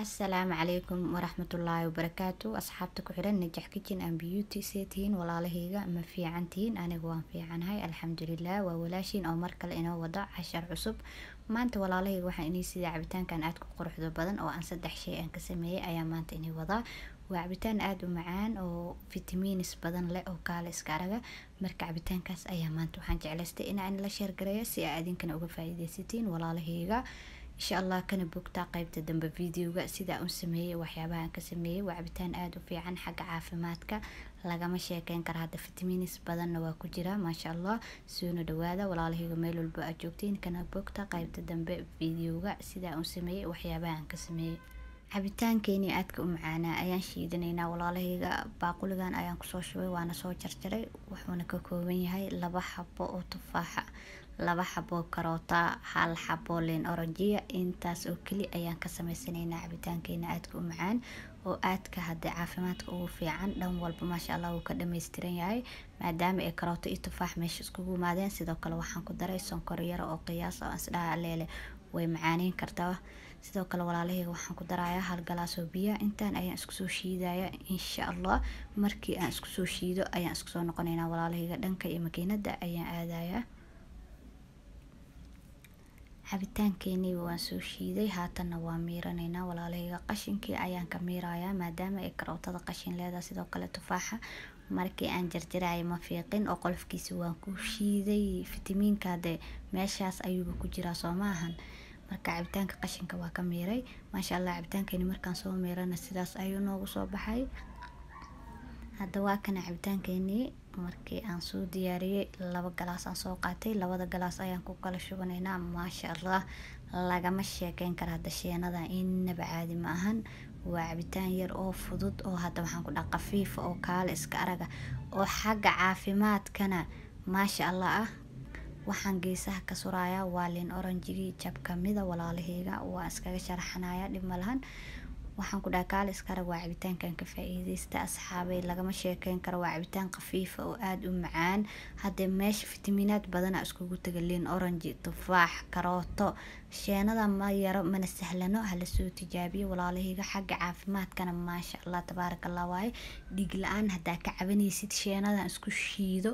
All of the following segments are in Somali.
asalaamu calaykum waraxmatullaahi wabarakaatu asxaabta ku xiran najax kijin aan biyuuti seetihiin walaalahayga ma fiicantihiin aniga waan fiicanahay alxamdulilah waa walaashiin oo mar kale inoo wado cashar cusub maanta walaalahayga waxaan inii sidaa cabitaankan aada ku quruxda badan oo aan saddex shay aan ka sameeyay ayaa maanta inii wadaa waa cabitaan aada u macaan oo fitamiinis badan leh oo kaale iska araga marka cabitaankaas ayaa maanta waxaan jeclaystay inaan la sheergareeyo si aa idinkana uga faa walaalahayga insha allah kana bogtaa qeybta dambe videoga sidaa un sameeyey waxyaabahaan ka sameeyey waa cabitaan aada u fiican xagga caafimaadka lagama sheekeyn kara hadda fitamiinis badanna waa ku jira maasha allah soona dhawaada walaalahayga meel walba aad joogtiin kana bogta qeybta dambe videoga sidaa un sameeyey waxyaabahaan ka sameeyey cabitaankeeni aadka u macaanaa ayaan shiidanaynaa walaalahayga baaquligan ayaan kusoo shubay waana soo jarjaray wuxuuna ka kooban yahay laba xabo oo tufaaxa laba xaboo karoota hal xaboo leen oranjiya intaas oo keli ayaan ka samaysaneynaa cabitaankeena aadka u macaan oo aadka hadee caafimaadka ugu fiican dhan walba maasha allah wuu ka dhammaystiran yahay maadaama ay karooto iyo tufaax meesha iskugu imaadeen sidoo kale waxaan ku daray sonkor yaro oo qiyaas oo isdhaha leele way macaaneyn kartaa sidoo kale walaalahayga waxaan ku darayaa hal galaasoo biya intaan ayaan iskusoo shiidaya insha allah markii aan iskusoo shiido ayaan iskusoo soo noqonaynaa walaalahayga dhanka iyo makiinada ayaan aadayaa cabitaankeenii waan soo shiiday haatanna waa miiranaynaa walaalahayga qashinkii ayaan ka miirayaa maadaama ay karootada qashin leedaha sidoo kale tufaaxa markii aan jarjaray ma fiiqin oo qolofkiisa waan ku shiiday fitamiinka dee meeshaas ayuuba ku jiraa soo maahan marka cabitaanka qashinka waa ka miiray maasha allah cabitaankeenii markaan soo miirana sidaas ayuu noogu soo baxay hadda waa kana cabitaankeenii markii aan soo diyaariyay laba galaas aan soo qaatay labada galaas ayaan ku kala shubanaynaa maasha allah lagama sheekeyn karaa dasheenada inaba caadi ma ahan waa cabitaan yar oo fudud oo hadda waxaan ku dhaha qafiifa oo kaale iska araga oo xagga caafimaadkana maasha allah ah waxaan geesaha ka surayaa waa liin oranjigii jab kamida walaalaheyga waa iskaga sharaxanaya dhib malahan waxaan ku dhaha kaalis karag waa cabitaankan ka faa asxaabay lagama sheekeyn karo waa cabitaan khafiifa ah oo aada u macaan haddee meesha fitamiinaad badana iskugu taga liin oranji tufaax karooto sheenada ma yaro mana sahlano hala soo tijaabiyo walaalahiiga xagga caafimaadkana maasha allah tabaaraka allah waaye dhiig la-aan haddaa ka cabanaysid sheenadan isku shiido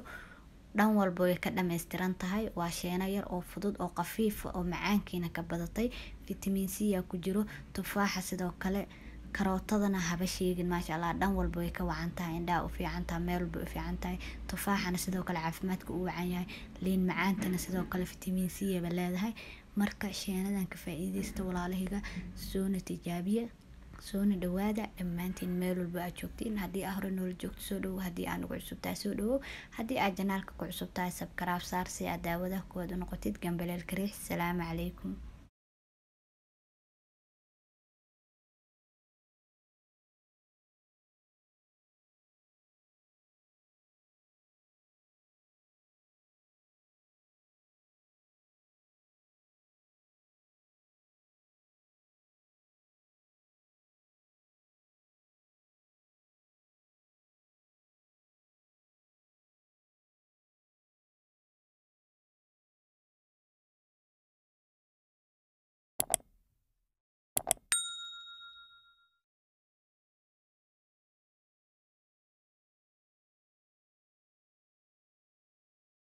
dhan walba way ka dhammaystiran tahay waa sheena yar oo fudud oo khafiifa oo macaankiina ka badatay fitamiin c yaa ku jiro tufaaxa sidoo kale karootadana haba sheegin maasha allah dhan walba way ka wacan tahay indhaha u fiican tahay meel walba u fiican tahay tufaaxana sidoo kale caafimaadka u wacan yahay liin macaantana sidoo kale fitamiin c yaba leedahay marka sheenadan ka faa'iidaysta walaalahayga soona tijaabiya soona dhawaada dhammaantiin meel walba aad joogtiin haddii aa hore noola joogto soo dhawow haddii aa nagu cusubtahay soo dhawow haddii aad janaalka ku cusubtahay sabkaraaf saar si aad daawadaha kuwaad u noqotid gambaleelka riix asalaamu calaykum